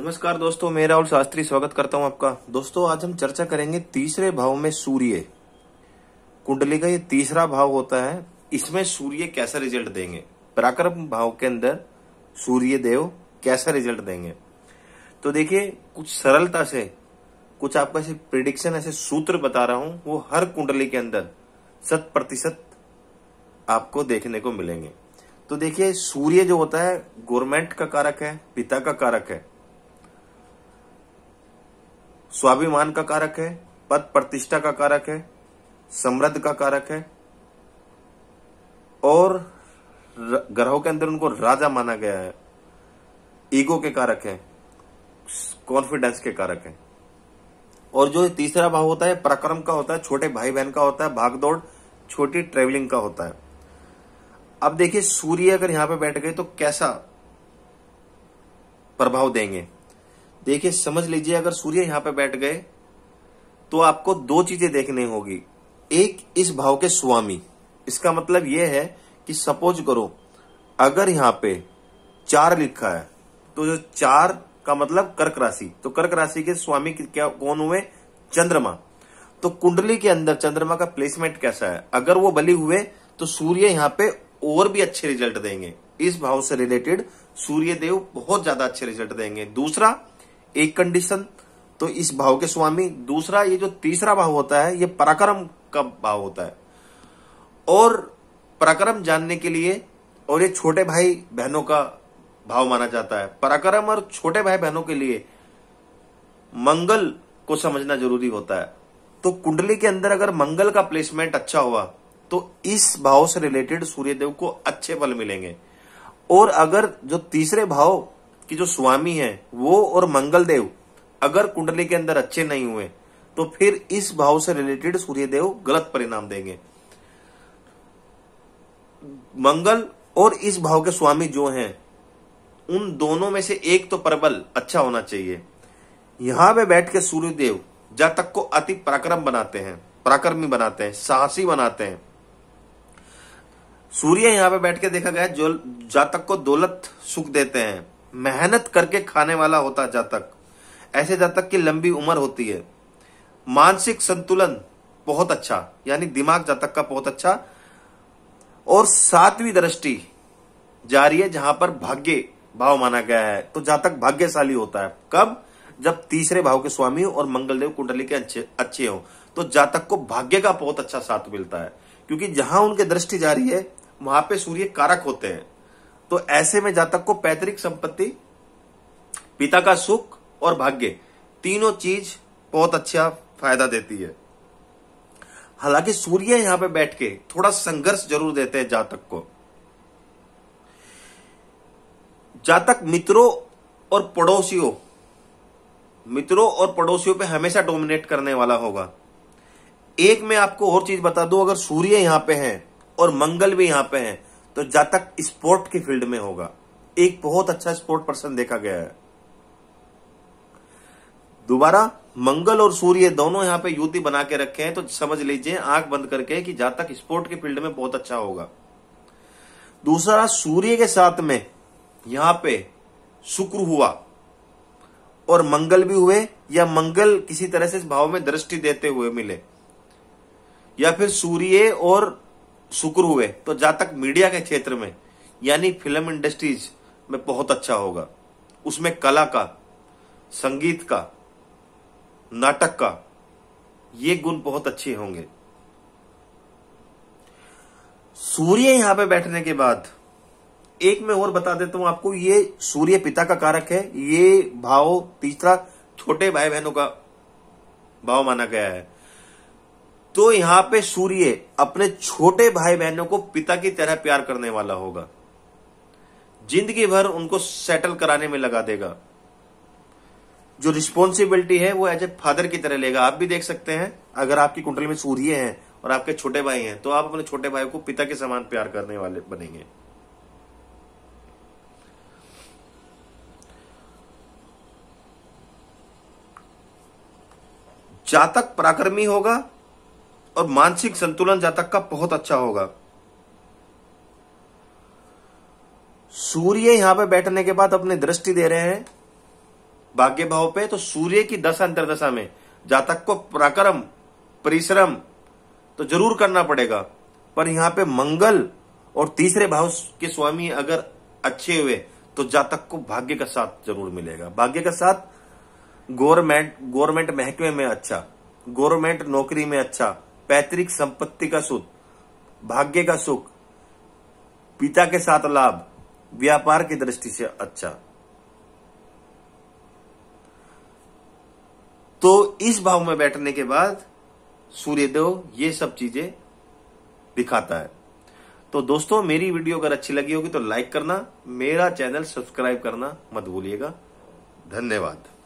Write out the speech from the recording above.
नमस्कार दोस्तों मैं राहुल शास्त्री स्वागत करता हूं आपका दोस्तों आज हम चर्चा करेंगे तीसरे भाव में सूर्य कुंडली का ये तीसरा भाव होता है इसमें सूर्य कैसा रिजल्ट देंगे पराक्रम भाव के अंदर सूर्य देव कैसा रिजल्ट देंगे तो देखिए कुछ सरलता से कुछ आपका ऐसे प्रिडिक्शन ऐसे सूत्र बता रहा हूं वो हर कुंडली के अंदर शत प्रतिशत आपको देखने को मिलेंगे तो देखिए सूर्य जो होता है गवर्नमेंट का कारक है पिता का कारक है स्वाभिमान का कारक है पद प्रतिष्ठा का कारक है समृद्ध का कारक है और ग्रहों के अंदर उनको राजा माना गया है ईगो के कारक है कॉन्फिडेंस के कारक है और जो तीसरा भाव होता है पराक्रम का होता है छोटे भाई बहन का होता है भागदौड़ छोटी ट्रेवलिंग का होता है अब देखिए सूर्य अगर यहां पे बैठ गए तो कैसा प्रभाव देंगे देखिए समझ लीजिए अगर सूर्य यहां पर बैठ गए तो आपको दो चीजें देखने होगी एक इस भाव के स्वामी इसका मतलब यह है कि सपोज करो अगर यहां पे चार लिखा है तो जो चार का मतलब कर्क राशि तो कर्क राशि के स्वामी क्या कौन हुए चंद्रमा तो कुंडली के अंदर चंद्रमा का प्लेसमेंट कैसा है अगर वो बलि हुए तो सूर्य यहाँ पे और भी अच्छे रिजल्ट देंगे इस भाव से रिलेटेड सूर्य देव बहुत ज्यादा अच्छे रिजल्ट देंगे दूसरा एक कंडीशन तो इस भाव के स्वामी दूसरा ये जो तीसरा भाव होता है ये पराक्रम का भाव होता है और पराक्रम जानने के लिए और ये छोटे भाई बहनों का भाव माना जाता है पराक्रम और छोटे भाई बहनों के लिए मंगल को समझना जरूरी होता है तो कुंडली के अंदर अगर मंगल का प्लेसमेंट अच्छा हुआ तो इस भाव से रिलेटेड सूर्यदेव को अच्छे फल मिलेंगे और अगर जो तीसरे भाव कि जो स्वामी है वो और मंगलदेव अगर कुंडली के अंदर अच्छे नहीं हुए तो फिर इस भाव से रिलेटेड सूर्यदेव गलत परिणाम देंगे मंगल और इस भाव के स्वामी जो हैं उन दोनों में से एक तो प्रबल अच्छा होना चाहिए यहां पे बैठ के सूर्यदेव जातक को अति पराक्रम बनाते हैं पराक्रमी बनाते हैं साहसी बनाते हैं सूर्य यहां पे बैठ के देखा गया जो जातक को दौलत सुख देते हैं मेहनत करके खाने वाला होता जातक ऐसे जातक की लंबी उम्र होती है मानसिक संतुलन बहुत अच्छा यानी दिमाग जातक का बहुत अच्छा और सातवीं दृष्टि जारी है जहां पर भाग्य भाव माना गया है तो जातक भाग्यशाली होता है कब जब तीसरे भाव के स्वामी हो और मंगलदेव कुंडली के अच्छे अच्छे हो तो जातक को भाग्य का बहुत अच्छा साथ मिलता है क्योंकि जहां उनके दृष्टि जारी है वहां पे सूर्य कारक होते हैं तो ऐसे में जातक को पैतृक संपत्ति पिता का सुख और भाग्य तीनों चीज बहुत अच्छा फायदा देती है हालांकि सूर्य यहां पे बैठ के थोड़ा संघर्ष जरूर देते हैं जातक को जातक मित्रों और पड़ोसियों मित्रों और पड़ोसियों पे हमेशा डोमिनेट करने वाला होगा एक मैं आपको और चीज बता दूं अगर सूर्य यहां पे है और मंगल भी यहां पे है तो जातक स्पोर्ट के फील्ड में होगा एक बहुत अच्छा स्पोर्ट पर्सन देखा गया है दोबारा मंगल और सूर्य दोनों यहां पे युति बना के रखे हैं तो समझ लीजिए आंख बंद करके कि जातक स्पोर्ट के फील्ड में बहुत अच्छा होगा दूसरा सूर्य के साथ में यहां पे शुक्र हुआ और मंगल भी हुए या मंगल किसी तरह से इस भाव में दृष्टि देते हुए मिले या फिर सूर्य और शुक्र हुए तो जातक मीडिया के क्षेत्र में यानी फिल्म इंडस्ट्रीज में बहुत अच्छा होगा उसमें कला का संगीत का नाटक का ये गुण बहुत अच्छे होंगे सूर्य यहां पे बैठने के बाद एक मैं और बता देता हूं आपको ये सूर्य पिता का कारक है ये भाव तीसरा छोटे भाई बहनों का भाव माना गया है तो यहां पे सूर्य अपने छोटे भाई बहनों को पिता की तरह प्यार करने वाला होगा जिंदगी भर उनको सेटल कराने में लगा देगा जो रिस्पॉन्सिबिलिटी है वो एज ए फादर की तरह लेगा आप भी देख सकते हैं अगर आपकी कुंडली में सूर्य है और आपके छोटे भाई हैं तो आप अपने छोटे भाई को पिता के समान प्यार करने वाले बनेंगे जातक पराक्रमी होगा और मानसिक संतुलन जातक का बहुत अच्छा होगा सूर्य यहां पे बैठने के बाद अपनी दृष्टि दे रहे हैं भाग्य भाव पे तो सूर्य की दशा अंतरदशा में जातक को पराक्रम परिश्रम तो जरूर करना पड़ेगा पर यहां पे मंगल और तीसरे भाव के स्वामी अगर अच्छे हुए तो जातक को भाग्य का साथ जरूर मिलेगा भाग्य का साथ गवर्नमेंट गवर्नमेंट महकमे में अच्छा गवर्नमेंट नौकरी में अच्छा पैतृक संपत्ति का सुख भाग्य का सुख पिता के साथ लाभ व्यापार की दृष्टि से अच्छा तो इस भाव में बैठने के बाद सूर्यदेव ये सब चीजें दिखाता है तो दोस्तों मेरी वीडियो अगर अच्छी लगी होगी तो लाइक करना मेरा चैनल सब्सक्राइब करना मत भूलिएगा धन्यवाद